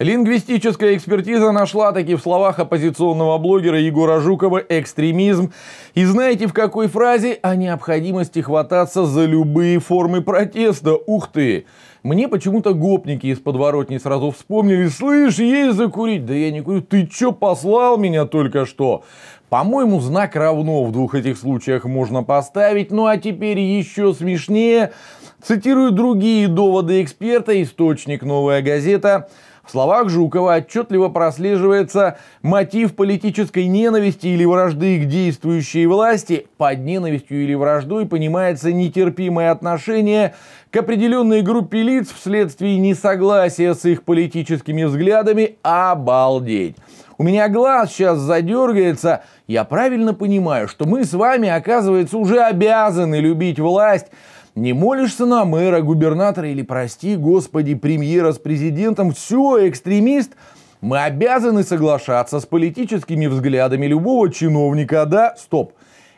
Лингвистическая экспертиза нашла таки в словах оппозиционного блогера Егора Жукова экстремизм. И знаете в какой фразе? О необходимости хвататься за любые формы протеста. Ух ты! Мне почему-то гопники из подворотни сразу вспомнили. Слышь, есть закурить? Да я не курю. Ты чё, послал меня только что? По-моему, знак равно в двух этих случаях можно поставить. Ну а теперь еще смешнее. Цитирую другие доводы эксперта, источник «Новая газета». В словах Жукова отчетливо прослеживается мотив политической ненависти или вражды к действующей власти. Под ненавистью или враждой понимается нетерпимое отношение к определенной группе лиц вследствие несогласия с их политическими взглядами «обалдеть». У меня глаз сейчас задергается. Я правильно понимаю, что мы с вами, оказывается, уже обязаны любить власть, не молишься на мэра, губернатора или, прости господи, премьера с президентом, все, экстремист, мы обязаны соглашаться с политическими взглядами любого чиновника, да? Стоп.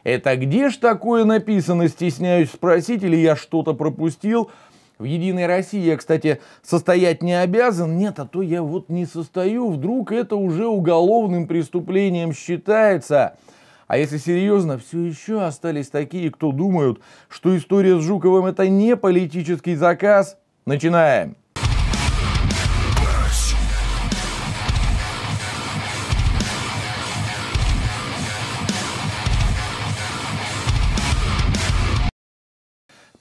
Это где ж такое написано, стесняюсь спросить, или я что-то пропустил? В «Единой России» я, кстати, состоять не обязан. Нет, а то я вот не состою. Вдруг это уже уголовным преступлением считается. А если серьезно, все еще остались такие, кто думают, что история с Жуковым это не политический заказ. Начинаем.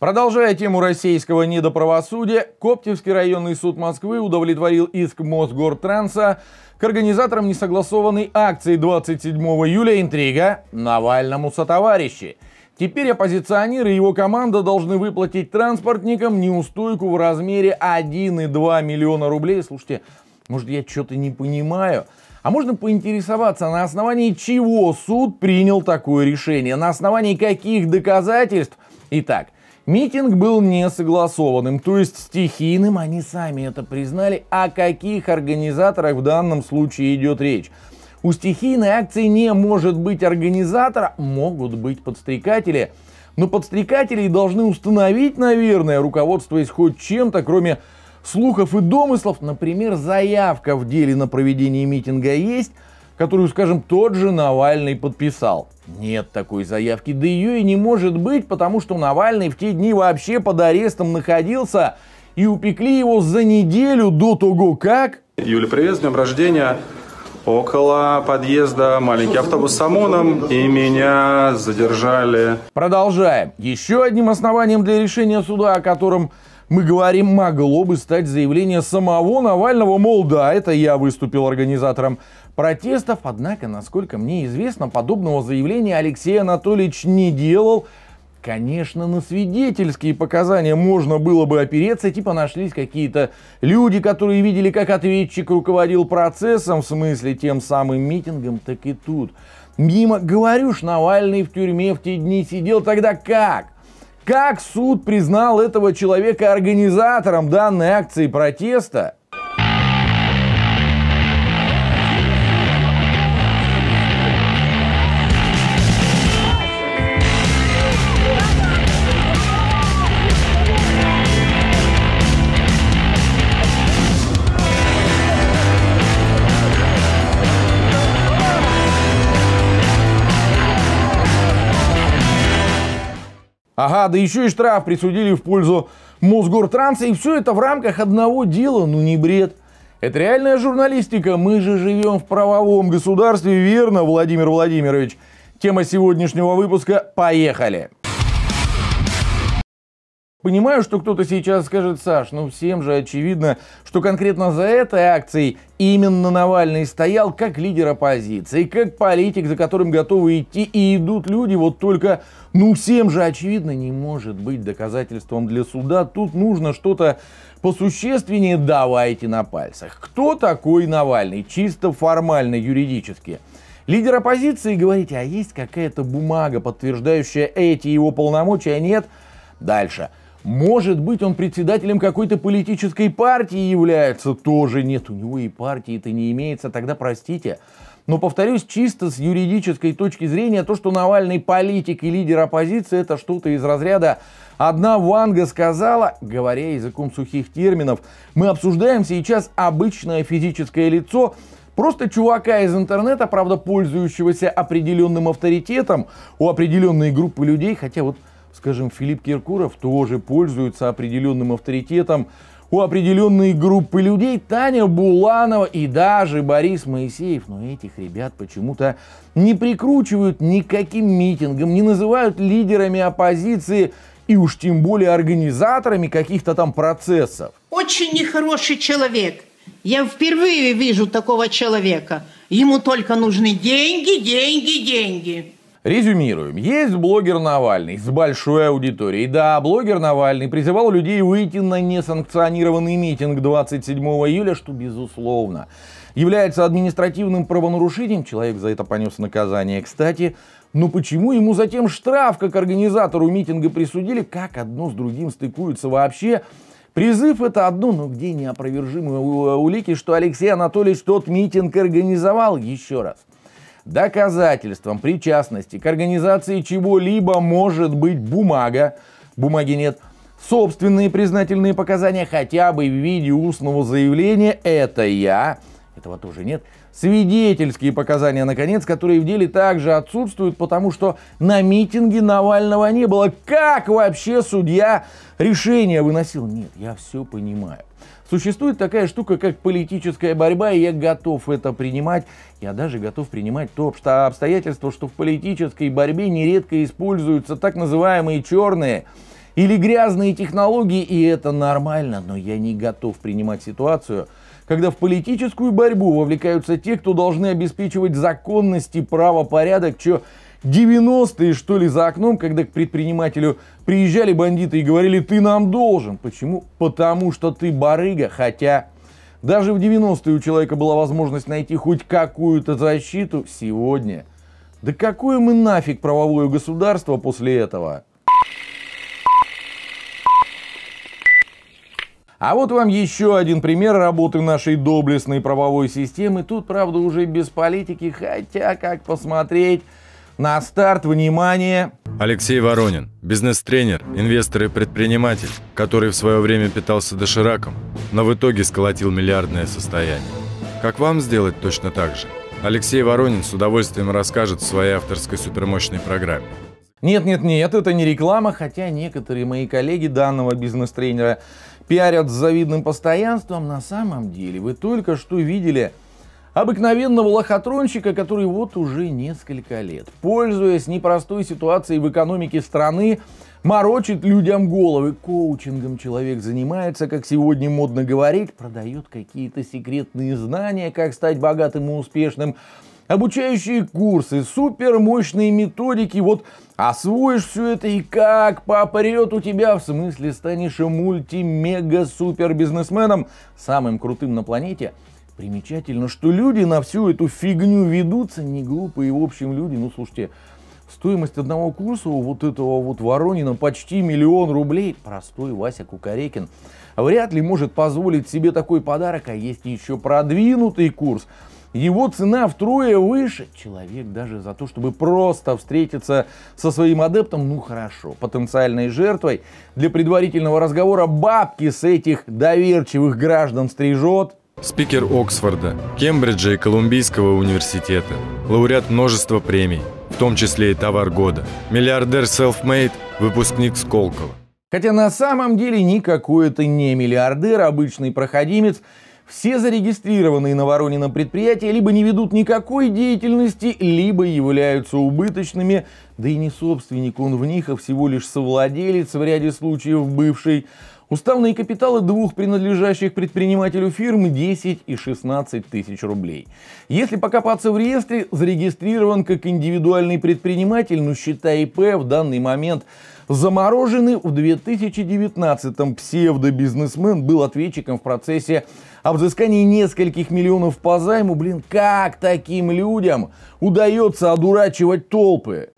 Продолжая тему российского недоправосудия, Коптевский районный суд Москвы удовлетворил иск Мосгортранса к организаторам несогласованной акции 27 июля «Интрига» Навальному сотоварищи. Теперь оппозиционеры и его команда должны выплатить транспортникам неустойку в размере 1,2 миллиона рублей. Слушайте, может я что-то не понимаю? А можно поинтересоваться, на основании чего суд принял такое решение? На основании каких доказательств? Итак, Митинг был несогласованным, то есть стихийным, они сами это признали. О каких организаторах в данном случае идет речь? У стихийной акции не может быть организатора, могут быть подстрекатели. Но подстрекателей должны установить, наверное, руководствуясь хоть чем-то, кроме слухов и домыслов. Например, заявка в деле на проведение митинга есть, которую, скажем, тот же Навальный подписал. Нет такой заявки, да ее и не может быть, потому что Навальный в те дни вообще под арестом находился и упекли его за неделю до того, как... Юля, привет, с днем рождения. Около подъезда маленький автобус с ОМОНом, и меня задержали. Продолжаем. Еще одним основанием для решения суда, о котором мы говорим, могло бы стать заявление самого Навального, мол, да, это я выступил организатором протестов, однако, насколько мне известно, подобного заявления Алексей Анатольевич не делал, Конечно, на свидетельские показания можно было бы опереться, типа нашлись какие-то люди, которые видели, как ответчик руководил процессом, в смысле тем самым митингом, так и тут. Мимо, говорю ж, Навальный в тюрьме в те дни сидел, тогда как? Как суд признал этого человека организатором данной акции протеста, Ага, да еще и штраф присудили в пользу Мосгортранса, и все это в рамках одного дела, ну не бред. Это реальная журналистика, мы же живем в правовом государстве, верно, Владимир Владимирович? Тема сегодняшнего выпуска «Поехали!» Понимаю, что кто-то сейчас скажет, Саш, ну всем же очевидно, что конкретно за этой акцией именно Навальный стоял как лидер оппозиции, как политик, за которым готовы идти и идут люди, вот только, ну всем же очевидно, не может быть доказательством для суда, тут нужно что-то посущественнее, давайте на пальцах. Кто такой Навальный, чисто формально, юридически? Лидер оппозиции, говорите, а есть какая-то бумага, подтверждающая эти его полномочия? Нет. Дальше. Может быть, он председателем какой-то политической партии является? Тоже нет, у него и партии-то не имеется, тогда простите. Но, повторюсь, чисто с юридической точки зрения, то, что Навальный политик и лидер оппозиции, это что-то из разряда «одна Ванга сказала», говоря языком сухих терминов, мы обсуждаем сейчас обычное физическое лицо, Просто чувака из интернета, правда, пользующегося определенным авторитетом у определенной группы людей, хотя вот скажем, Филипп Киркуров тоже пользуется определенным авторитетом у определенной группы людей, Таня Буланова и даже Борис Моисеев. Но этих ребят почему-то не прикручивают никаким митингом, не называют лидерами оппозиции и уж тем более организаторами каких-то там процессов. Очень нехороший человек. Я впервые вижу такого человека. Ему только нужны деньги, деньги, деньги. Резюмируем. Есть блогер Навальный с большой аудиторией. Да, блогер Навальный призывал людей выйти на несанкционированный митинг 27 июля, что безусловно является административным правонарушением, человек за это понес наказание. Кстати, но ну почему ему затем штраф, как организатору митинга присудили, как одно с другим стыкуется вообще? Призыв это одно, но где неопровержимые улики, что Алексей Анатольевич тот митинг организовал? Еще раз. Доказательством причастности к организации чего-либо может быть бумага, бумаги нет, собственные признательные показания хотя бы в виде устного заявления «это я», этого тоже нет, свидетельские показания, наконец, которые в деле также отсутствуют, потому что на митинге Навального не было. Как вообще судья решение выносил? Нет, я все понимаю. Существует такая штука, как политическая борьба, и я готов это принимать. Я даже готов принимать то что обстоятельство, что в политической борьбе нередко используются так называемые черные или грязные технологии, и это нормально, но я не готов принимать ситуацию, когда в политическую борьбу вовлекаются те, кто должны обеспечивать законность и правопорядок, что 90-е, что ли, за окном, когда к предпринимателю приезжали бандиты и говорили, ты нам должен. Почему? Потому что ты барыга, хотя даже в 90-е у человека была возможность найти хоть какую-то защиту сегодня. Да какое мы нафиг правовое государство после этого? А вот вам еще один пример работы нашей доблестной правовой системы. Тут, правда, уже без политики, хотя, как посмотреть, на старт, внимание! Алексей Воронин, бизнес-тренер, инвестор и предприниматель, который в свое время питался дошираком, но в итоге сколотил миллиардное состояние. Как вам сделать точно так же? Алексей Воронин с удовольствием расскажет в своей авторской супермощной программе. Нет, нет, нет, это не реклама, хотя некоторые мои коллеги данного бизнес-тренера пиарят с завидным постоянством. На самом деле вы только что видели – обыкновенного лохотронщика, который вот уже несколько лет, пользуясь непростой ситуацией в экономике страны, морочит людям головы. Коучингом человек занимается, как сегодня модно говорить, продает какие-то секретные знания, как стать богатым и успешным, обучающие курсы, супермощные методики. Вот освоишь все это и как попрет у тебя, в смысле станешь мульти-мега-супер-бизнесменом, самым крутым на планете – Примечательно, что люди на всю эту фигню ведутся, не глупые в общем люди. Ну, слушайте, стоимость одного курса у вот этого вот Воронина почти миллион рублей. Простой Вася Кукарекин вряд ли может позволить себе такой подарок, а есть еще продвинутый курс. Его цена втрое выше. Человек даже за то, чтобы просто встретиться со своим адептом, ну хорошо, потенциальной жертвой для предварительного разговора бабки с этих доверчивых граждан стрижет, Спикер Оксфорда, Кембриджа и Колумбийского университета. Лауреат множества премий, в том числе и «Товар года». Миллиардер Селфмейд, выпускник Сколково. Хотя на самом деле никакой это не миллиардер, обычный проходимец – все зарегистрированные на Воронина предприятия либо не ведут никакой деятельности, либо являются убыточными, да и не собственник он в них, а всего лишь совладелец в ряде случаев бывший. Уставные капиталы двух принадлежащих предпринимателю фирм 10 и 16 тысяч рублей. Если покопаться в реестре, зарегистрирован как индивидуальный предприниматель, но счета ИП в данный момент заморожены в 2019-м. Псевдобизнесмен был ответчиком в процессе о взыскании нескольких миллионов по займу, блин, как таким людям удается одурачивать толпы?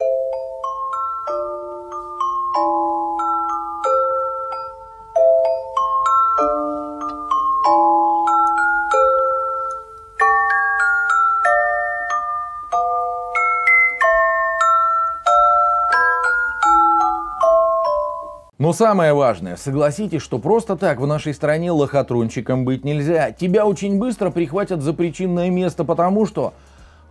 Но самое важное, согласитесь, что просто так в нашей стране лохотрончиком быть нельзя. Тебя очень быстро прихватят за причинное место, потому что...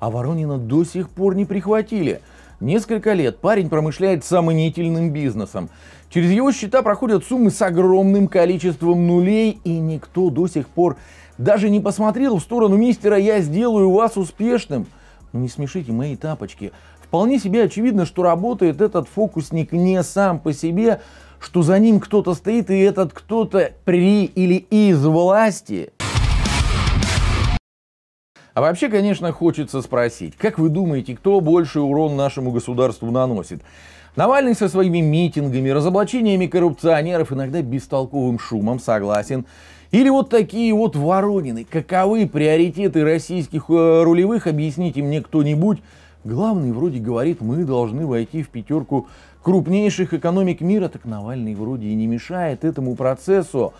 А Воронина до сих пор не прихватили. Несколько лет парень промышляет сомнительным бизнесом. Через его счета проходят суммы с огромным количеством нулей, и никто до сих пор даже не посмотрел в сторону мистера «Я сделаю вас успешным». Ну не смешите мои тапочки. Вполне себе очевидно, что работает этот фокусник не сам по себе, что за ним кто-то стоит, и этот кто-то при или из власти. А вообще, конечно, хочется спросить, как вы думаете, кто больше урон нашему государству наносит? Навальный со своими митингами, разоблачениями коррупционеров, иногда бестолковым шумом, согласен. Или вот такие вот Воронины. Каковы приоритеты российских э, рулевых, объясните мне кто-нибудь. Главный вроде говорит, мы должны войти в пятерку крупнейших экономик мира, так Навальный вроде и не мешает этому процессу.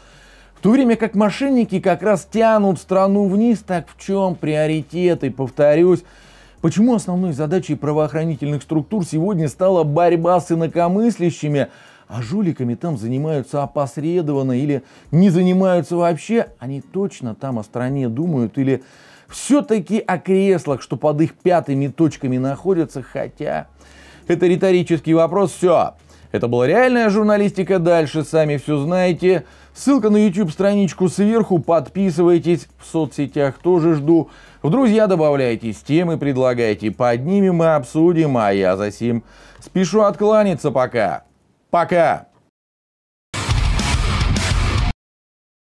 В то время как мошенники как раз тянут страну вниз, так в чем приоритеты, повторюсь, Почему основной задачей правоохранительных структур сегодня стала борьба с инакомыслящими, а жуликами там занимаются опосредованно или не занимаются вообще? Они точно там о стране думают или все-таки о креслах, что под их пятыми точками находятся, хотя это риторический вопрос, все. Это была реальная журналистика, дальше сами все знаете. Ссылка на YouTube страничку сверху, подписывайтесь, в соцсетях тоже жду. В друзья добавляйтесь, темы предлагайте, под ними мы обсудим, а я за сим спешу откланяться пока. Пока!